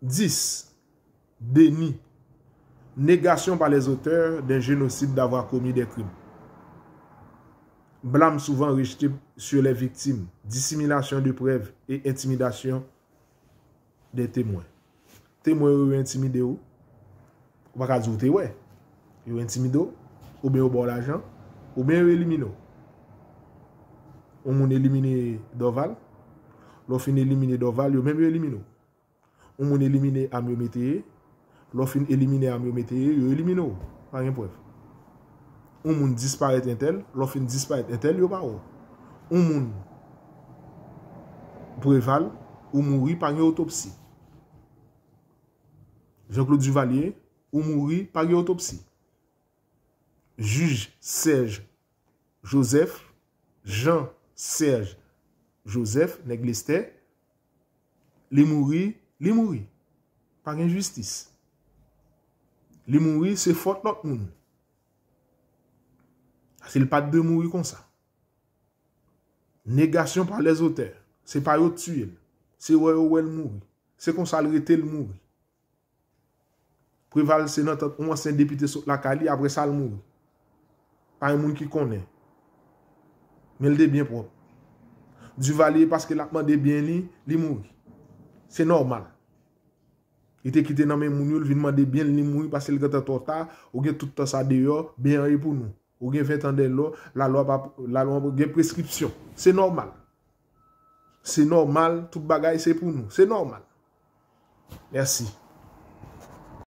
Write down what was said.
Dis, deni, negasyon pa les auteur den genosip d'avwa komi de krim. Blam souvan rejte sur le viktim, disimilasyon de prev e intimidasyon de temwe. Temwe ou yo intimide ou, wakadzou te we, yo intimido, ou ben yo bo la jan, ou ben yo elimino. Ou moun elimine Doval, lò fin elimine Doval, yo men yo elimino. ou moun elimine amyometeye, lo fin elimine amyometeye, yo elimine ou, panyen pouef. Ou moun disparete entel, lo fin disparete entel, yo pa ou. Ou moun breval, ou mouri panyen otopsi. Jean-Claude Duvalier, ou mouri panyen otopsi. Juge Serge Joseph, Jean Serge Joseph, negliste, li mouri Li mouri. Par injustice. Li mouri, se fote lak moun. Asil ah, pat de mouri konsa. Negasyon par les auteurs. Se par yo tsu el. Se wè yo wè l mouri. Se konsal rete l mouri. Preval se notat ouman se depite sot lakali, apre sa l mouri. Par yon moun ki konen. Men l debyen prop. Du vali paske l akman debyen li, li mouri. Se normal. E te kite nan men mouni ou, vin mande bien li mouni, pase li gata to ta, ou gen touta sa deyo, biyan e pou nou. Ou gen fè tande lo, la lwa gen preskripsyon. Se normal. Se normal, tout bagay se pou nou. Se normal. Mersi.